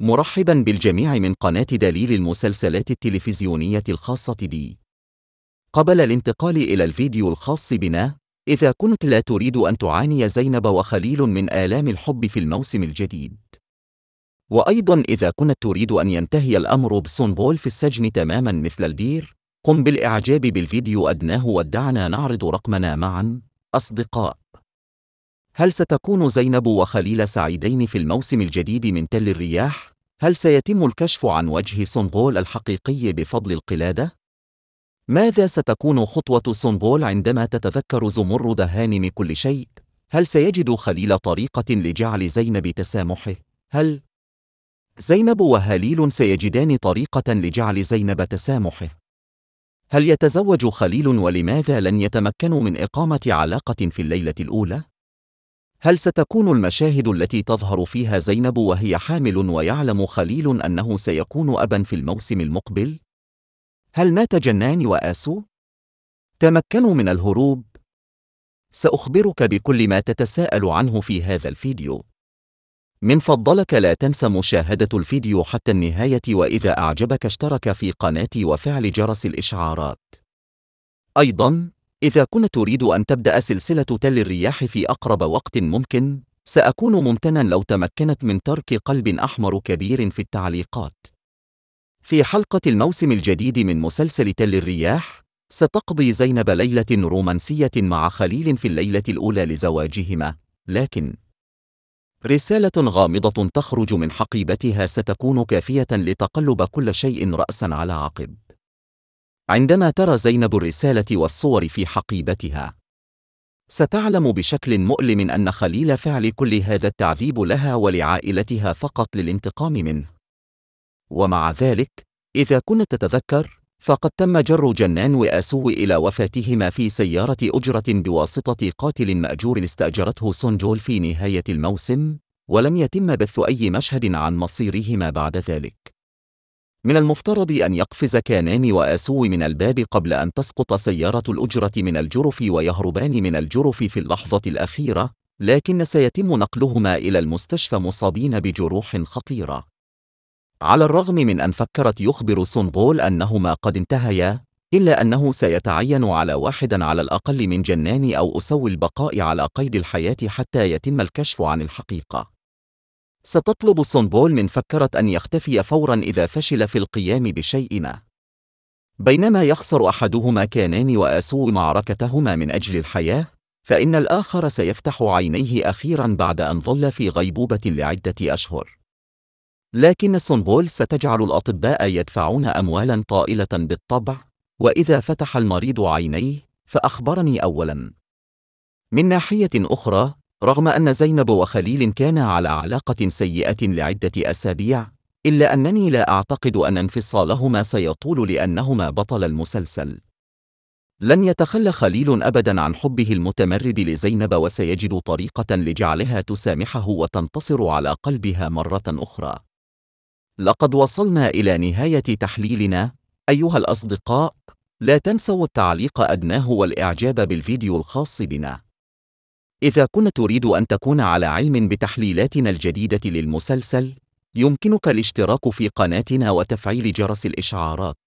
مرحبا بالجميع من قناة دليل المسلسلات التلفزيونية الخاصة بي. قبل الانتقال إلى الفيديو الخاص بنا، إذا كنت لا تريد أن تعاني زينب وخليل من آلام الحب في الموسم الجديد. وأيضا إذا كنت تريد أن ينتهي الأمر بسنبول في السجن تماما مثل البير، قم بالإعجاب بالفيديو أدناه ودعنا نعرض رقمنا معا، أصدقاء. هل ستكون زينب وخليل سعيدين في الموسم الجديد من تل الرياح؟ هل سيتم الكشف عن وجه سونغول الحقيقي بفضل القلادة؟ ماذا ستكون خطوة سونغول عندما تتذكر زمرد هانم كل شيء؟ هل سيجد خليل طريقة لجعل زينب تسامحه؟ هل زينب وهليل سيجدان طريقة لجعل زينب تسامحه؟ هل يتزوج خليل ولماذا لن يتمكنوا من إقامة علاقة في الليلة الأولى؟ هل ستكون المشاهد التي تظهر فيها زينب وهي حامل ويعلم خليل أنه سيكون أبا في الموسم المقبل؟ هل مات جنان وآسو؟ تمكنوا من الهروب سأخبرك بكل ما تتساءل عنه في هذا الفيديو من فضلك لا تنسى مشاهدة الفيديو حتى النهاية وإذا أعجبك اشترك في قناتي وفعل جرس الإشعارات أيضاً إذا كنت تريد أن تبدأ سلسلة تل الرياح في أقرب وقت ممكن، سأكون ممتنا لو تمكنت من ترك قلب أحمر كبير في التعليقات. في حلقة الموسم الجديد من مسلسل تل الرياح، ستقضي زينب ليلة رومانسية مع خليل في الليلة الأولى لزواجهما، لكن رسالة غامضة تخرج من حقيبتها ستكون كافية لتقلب كل شيء رأسا على عقب. عندما ترى زينب الرسالة والصور في حقيبتها ستعلم بشكل مؤلم أن خليل فعل كل هذا التعذيب لها ولعائلتها فقط للانتقام منه ومع ذلك إذا كنت تتذكر فقد تم جر جنان وآسو إلى وفاتهما في سيارة أجرة بواسطة قاتل مأجور استأجرته سونجول في نهاية الموسم ولم يتم بث أي مشهد عن مصيرهما بعد ذلك من المفترض أن يقفز كانان وآسو من الباب قبل أن تسقط سيارة الأجرة من الجرف ويهربان من الجرف في اللحظة الأخيرة، لكن سيتم نقلهما إلى المستشفى مصابين بجروح خطيرة. على الرغم من أن فكرت يخبر سونغول أنهما قد انتهيا، إلا أنه سيتعين على واحدا على الأقل من جنان أو أسو البقاء على قيد الحياة حتى يتم الكشف عن الحقيقة. ستطلب سونبول من فكرة أن يختفي فورا إذا فشل في القيام بشيء ما. بينما يخسر أحدهما كانان وأسو معركتهما من أجل الحياة، فإن الآخر سيفتح عينيه أخيرا بعد أن ظل في غيبوبة لعدة أشهر. لكن سونبول ستجعل الأطباء يدفعون أموالا طائلة بالطبع، وإذا فتح المريض عينيه، فأخبرني أولا. من ناحية أخرى، رغم أن زينب وخليل كانا على علاقة سيئة لعدة أسابيع إلا أنني لا أعتقد أن انفصالهما سيطول لأنهما بطل المسلسل لن يتخلى خليل أبدا عن حبه المتمرد لزينب وسيجد طريقة لجعلها تسامحه وتنتصر على قلبها مرة أخرى لقد وصلنا إلى نهاية تحليلنا أيها الأصدقاء لا تنسوا التعليق أدناه والإعجاب بالفيديو الخاص بنا إذا كنت تريد أن تكون على علم بتحليلاتنا الجديدة للمسلسل، يمكنك الاشتراك في قناتنا وتفعيل جرس الإشعارات